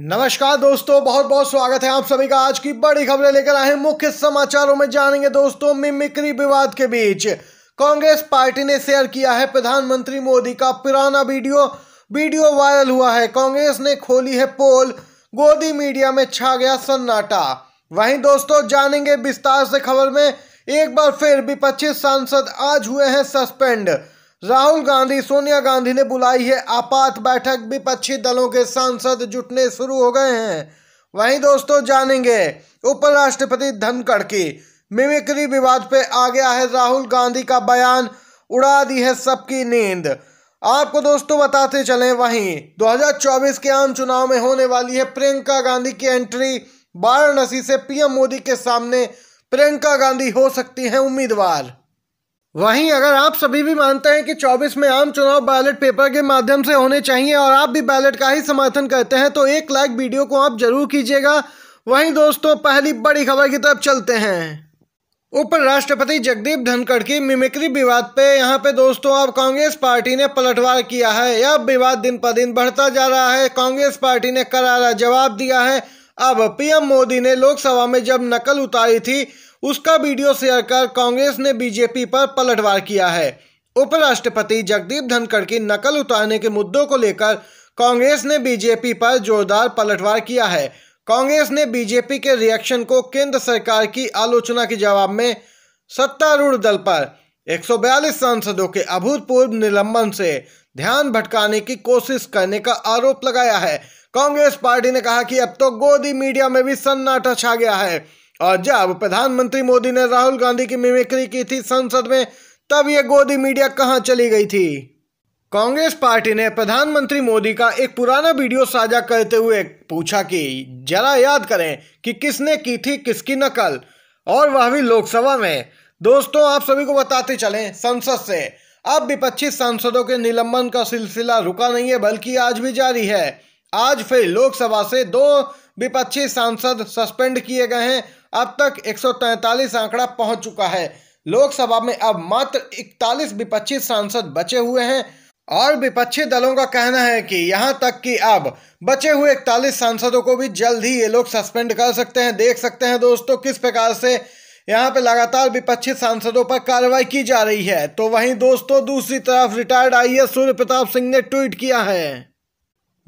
नमस्कार दोस्तों बहुत बहुत स्वागत है आप सभी का आज की बड़ी खबरें लेकर आए मुख्य समाचारों में जानेंगे दोस्तों मिमिक्री विवाद के बीच कांग्रेस पार्टी ने शेयर किया है प्रधानमंत्री मोदी का पुराना वीडियो वीडियो वायरल हुआ है कांग्रेस ने खोली है पोल गोदी मीडिया में छा गया सन्नाटा वहीं दोस्तों जानेंगे विस्तार से खबर में एक बार फिर विपक्षी सांसद आज हुए हैं सस्पेंड राहुल गांधी सोनिया गांधी ने बुलाई है आपात बैठक विपक्षी दलों के सांसद जुटने शुरू हो गए हैं वहीं दोस्तों जानेंगे उपराष्ट्रपति धनखड़ की मिमिक्री विवाद पे आ गया है राहुल गांधी का बयान उड़ा दी है सबकी नींद आपको दोस्तों बताते चलें वहीं 2024 के आम चुनाव में होने वाली है प्रियंका गांधी की एंट्री वाराणसी से पीएम मोदी के सामने प्रियंका गांधी हो सकती हैं उम्मीदवार वहीं अगर आप सभी भी मानते हैं कि 24 में आम चुनाव बैलेट पेपर के माध्यम से होने चाहिए और आप भी बैलेट का ही समर्थन करते हैं तो एक लाइक वीडियो को आप जरूर कीजिएगा वहीं दोस्तों पहली बड़ी खबर की तरफ चलते हैं उपराष्ट्रपति जगदीप धनखड़ की मिमिक्री विवाद पे यहाँ पे दोस्तों अब कांग्रेस पार्टी ने पलटवार किया है यह विवाद दिन पर दिन बढ़ता जा रहा है कांग्रेस पार्टी ने करारा जवाब दिया है अब पीएम मोदी ने लोकसभा में जब नकल उतारी थी उसका वीडियो शेयर कर कांग्रेस ने बीजेपी पर पलटवार किया है उपराष्ट्रपति जगदीप धनखड़ की नकल उतारने के मुद्दों को लेकर कांग्रेस ने बीजेपी पर जोरदार पलटवार किया है कांग्रेस ने बीजेपी के रिएक्शन को केंद्र सरकार की आलोचना के जवाब में सत्तारूढ़ दल पर 142 सांसदों के अभूतपूर्व निलंबन से ध्यान भटकाने की कोशिश करने का आरोप लगाया है कांग्रेस पार्टी ने कहा कि अब तो गोदी मीडिया में भी सन्नाटा छा गया है और जब प्रधानमंत्री मोदी ने राहुल गांधी की मिमिक्री की थी संसद में तब ये गोदी मीडिया कहाँ चली गई थी कांग्रेस पार्टी ने प्रधानमंत्री मोदी का एक पुराना वीडियो साझा करते हुए पूछा कि जरा याद करें कि किसने की थी किसकी नकल और वह भी लोकसभा में दोस्तों आप सभी को बताते चलें संसद से अब विपक्षी सांसदों के निलंबन का सिलसिला रुका नहीं है बल्कि आज भी जारी है आज फिर लोकसभा से दो विपक्षी सांसद सस्पेंड किए गए हैं अब तक एक आंकड़ा पहुंच चुका है लोकसभा में अब मात्र इकतालीस विपक्षी सांसद बचे हुए हैं और विपक्षी दलों का कहना है कि यहां तक कि अब बचे हुए इकतालीस सांसदों को भी जल्द ही ये लोग सस्पेंड कर सकते हैं देख सकते हैं दोस्तों किस प्रकार से यहां पे लगातार विपक्षी सांसदों पर कार्रवाई की जा रही है तो वहीं दोस्तों दूसरी तरफ रिटायर्ड आई सूर्य प्रताप सिंह ने ट्वीट किया है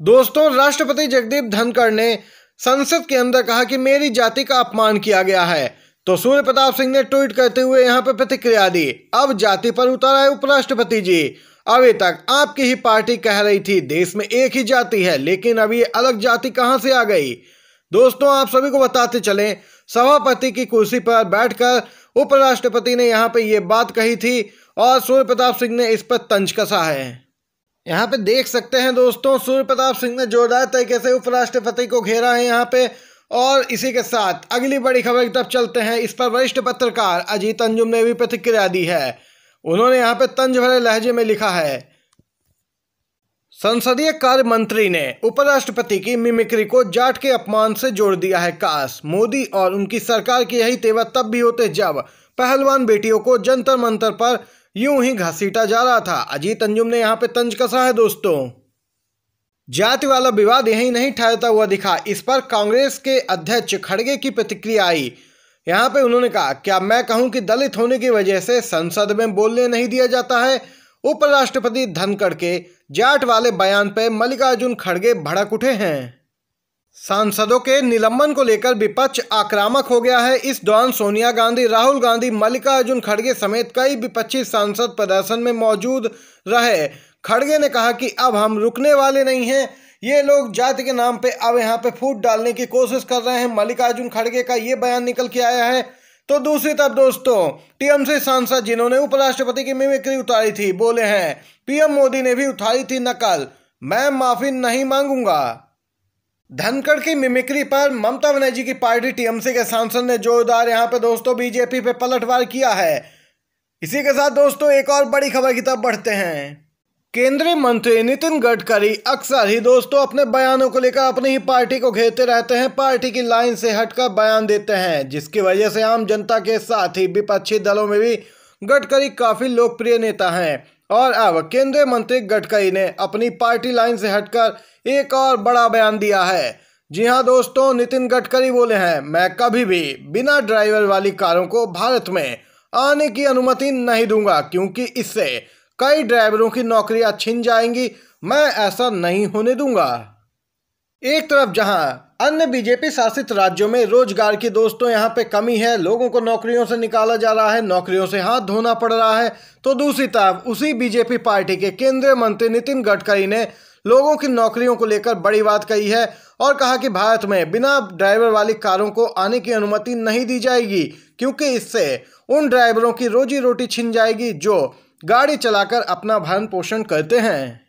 दोस्तों राष्ट्रपति जगदीप धनखड़ ने संसद के अंदर कहा कि मेरी जाति का अपमान किया गया है तो सूर्य प्रताप सिंह ने ट्वीट करते हुए यहाँ पर प्रतिक्रिया दी अब जाति पर उतर है उपराष्ट्रपति जी अभी तक आपकी ही पार्टी कह रही थी देश में एक ही जाति है लेकिन अब ये अलग जाति कहाँ से आ गई दोस्तों आप सभी को बताते चलें सभापति की कुर्सी पर बैठकर उपराष्ट्रपति ने यहाँ पे ये बात कही थी और सूर्य प्रताप सिंह ने इस पर तंज कसा है यहाँ पे देख सकते हैं दोस्तों सूर्य प्रताप सिंह ने जोरदार तरीके से उपराष्ट्रपति को घेरा है यहाँ पे और इसी के साथ अगली बड़ी खबर की तरफ चलते हैं इस पर वरिष्ठ पत्रकार अजीत अंजुम ने भी प्रतिक्रिया दी है उन्होंने यहाँ पे तंज भरे लहजे में लिखा है संसदीय कार्य मंत्री ने उपराष्ट्रपति की मिमिक्री को जाट के अपमान से जोड़ दिया है कास मोदी और उनकी सरकार की यही तेवर तब भी होते जब पहलवान बेटियों को जंतर मंतर पर यूं ही घसीटा जा रहा था अजीत अंजुम ने यहाँ पे तंज कसा है दोस्तों जाति वाला विवाद यही नहीं ठहरता हुआ दिखा इस पर कांग्रेस के अध्यक्ष खड़गे की प्रतिक्रिया आई यहां पे उन्होंने कहा क्या मैं कहूं कि दलित होने की वजह से संसद में बोलने नहीं दिया जाता है उपराष्ट्रपति धनखड़ के जाट वाले बयान पर मल्लिकार्जुन खड़गे भड़क उठे हैं सांसदों के निलंबन को लेकर विपक्ष आक्रामक हो गया है इस दौरान सोनिया गांधी राहुल गांधी मल्लिकार्जुन खड़गे समेत कई विपक्षी सांसद प्रदर्शन में मौजूद रहे खड़गे ने कहा कि अब हम रुकने वाले नहीं हैं ये लोग जाति के नाम पे अब यहाँ पे फूट डालने की कोशिश कर रहे हैं मल्लिकार्जुन खड़गे का ये बयान निकल के आया है तो दूसरी तरफ दोस्तों टीएमसी सांसद जिन्होंने उपराष्ट्रपति की मिमिक्री उतारी थी बोले हैं पीएम मोदी ने भी उठाई थी नकल मैं माफी नहीं मांगूंगा धनखड़ की मिमिक्री पर ममता बनर्जी की पार्टी टीएमसी के सांसद ने जोरदार यहां पर दोस्तों बीजेपी पे पलटवार किया है इसी के साथ दोस्तों एक और बड़ी खबर की तरफ बढ़ते हैं केंद्रीय मंत्री नितिन गडकरी अक्सर ही दोस्तों अपने बयानों को लेकर अपनी ही पार्टी को घेरते रहते हैं पार्टी की लाइन से हटकर बयान देते हैं जिसकी वजह से आम जनता के साथ ही विपक्षी दलों में भी गडकरी काफी लोकप्रिय नेता हैं और अब केंद्रीय मंत्री गडकरी ने अपनी पार्टी लाइन से हटकर एक और बड़ा बयान दिया है जी हाँ दोस्तों नितिन गडकरी बोले हैं मैं कभी भी बिना ड्राइवर वाली कारों को भारत में आने की अनुमति नहीं दूंगा क्योंकि इससे कई ड्राइवरों की नौकरियां छिन जाएंगी मैं ऐसा नहीं होने दूंगा एक तरफ जहां अन्य बीजेपी शासित राज्यों में रोजगार की दोस्तों यहां पे कमी है लोगों को नौकरियों से निकाला जा रहा है नौकरियों से हाथ धोना पड़ रहा है तो दूसरी तरफ उसी बीजेपी पार्टी के केंद्रीय मंत्री नितिन गडकरी ने लोगों की नौकरियों को लेकर बड़ी बात कही है और कहा कि भारत में बिना ड्राइवर वाली कारों को आने की अनुमति नहीं दी जाएगी क्योंकि इससे उन ड्राइवरों की रोजी रोटी छिन जाएगी जो गाड़ी चलाकर अपना भरण पोषण करते हैं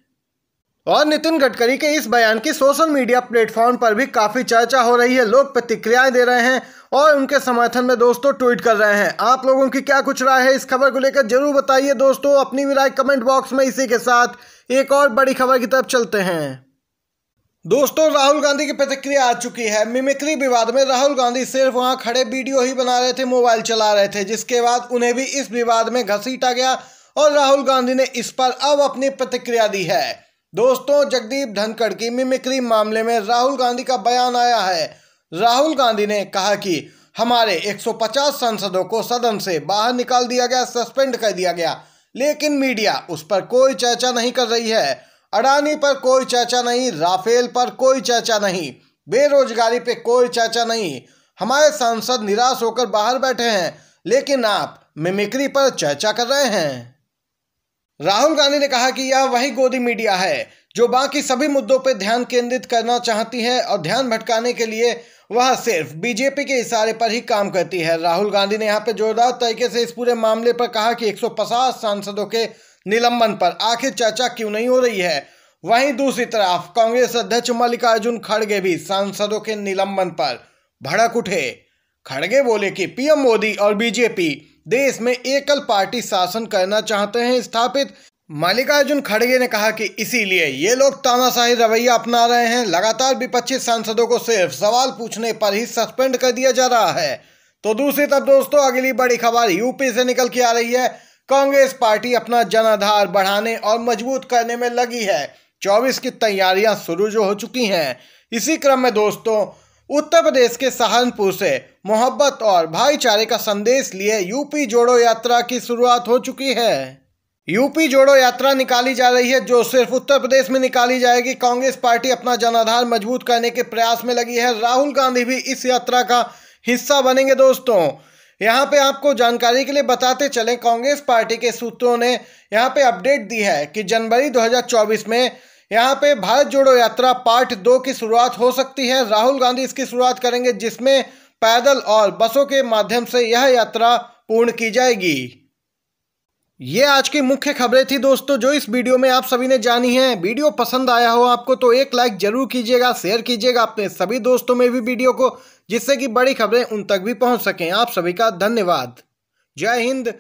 और नितिन गडकरी के इस बयान की सोशल मीडिया प्लेटफॉर्म पर भी काफ़ी चर्चा हो रही है लोग प्रतिक्रियाएं दे रहे हैं और उनके समर्थन में दोस्तों ट्वीट कर रहे हैं आप लोगों की क्या कुछ राय है इस खबर को लेकर जरूर बताइए दोस्तों अपनी भी राय कमेंट बॉक्स में इसी के साथ एक और बड़ी खबर की तरफ चलते हैं दोस्तों राहुल गांधी की प्रतिक्रिया आ चुकी है मिमिक्री विवाद में राहुल गांधी सिर्फ वहां खड़े वीडियो ही बना रहे थे मोबाइल चला रहे थे जिसके बाद उन्हें भी इस विवाद में घसीटा गया और राहुल गांधी ने इस पर अब अपनी प्रतिक्रिया दी है दोस्तों जगदीप धनखड़ की मिमिक्री मामले में राहुल गांधी का बयान आया है राहुल गांधी ने कहा कि हमारे 150 सांसदों को सदन से बाहर निकाल दिया गया सस्पेंड कर दिया गया लेकिन मीडिया उस पर कोई चर्चा नहीं कर रही है अडानी पर कोई चर्चा नहीं राफेल पर कोई चर्चा नहीं बेरोजगारी पे कोई चर्चा नहीं हमारे सांसद निराश होकर बाहर बैठे हैं लेकिन आप मिमिक्री पर चर्चा कर रहे हैं राहुल गांधी ने कहा कि यह वही गोदी मीडिया है जो बाकी सभी मुद्दों पर ध्यान केंद्रित करना चाहती है और ध्यान भटकाने के लिए वह सिर्फ बीजेपी के इशारे पर ही काम करती है राहुल गांधी ने यहाँ पे जोरदार तरीके से इस पूरे मामले पर कहा कि 150 सांसदों के निलंबन पर आखिर चर्चा क्यों नहीं हो रही है वहीं दूसरी तरफ कांग्रेस अध्यक्ष मल्लिकार्जुन खड़गे भी सांसदों के निलंबन पर भड़क उठे खड़गे बोले कि पीएम मोदी और बीजेपी देश में एकल पार्टी शासन करना चाहते हैं स्थापित मल्लिकार्जुन खड़गे ने कहा कि इसीलिए ये लोग तानाशाही रवैया अपना रहे हैं लगातार विपक्षी सांसदों को सिर्फ सवाल पूछने पर ही सस्पेंड कर दिया जा रहा है तो दूसरी तरफ दोस्तों अगली बड़ी खबर यूपी से निकल के आ रही है कांग्रेस पार्टी अपना जनाधार बढ़ाने और मजबूत करने में लगी है चौबीस की तैयारियां शुरू जो हो चुकी हैं इसी क्रम में दोस्तों उत्तर प्रदेश के सहारनपुर से मोहब्बत और भाईचारे का संदेश लिए यूपी जोड़ो यात्रा की शुरुआत हो चुकी है यूपी जोड़ो यात्रा निकाली जा रही है जो सिर्फ उत्तर प्रदेश में निकाली जाएगी कांग्रेस पार्टी अपना जनाधार मजबूत करने के प्रयास में लगी है राहुल गांधी भी इस यात्रा का हिस्सा बनेंगे दोस्तों यहाँ पे आपको जानकारी के लिए बताते चले कांग्रेस पार्टी के सूत्रों ने यहाँ पे अपडेट दी है कि जनवरी 2024 में यहाँ पे भारत जोड़ो यात्रा पार्ट दो की शुरुआत हो सकती है राहुल गांधी इसकी शुरुआत करेंगे जिसमें पैदल और बसों के माध्यम से यह यात्रा पूर्ण की जाएगी ये आज की मुख्य खबरें थी दोस्तों जो इस वीडियो में आप सभी ने जानी है वीडियो पसंद आया हो आपको तो एक लाइक जरूर कीजिएगा शेयर कीजिएगा अपने सभी दोस्तों में भी वीडियो को जिससे कि बड़ी खबरें उन तक भी पहुंच सकें आप सभी का धन्यवाद जय हिंद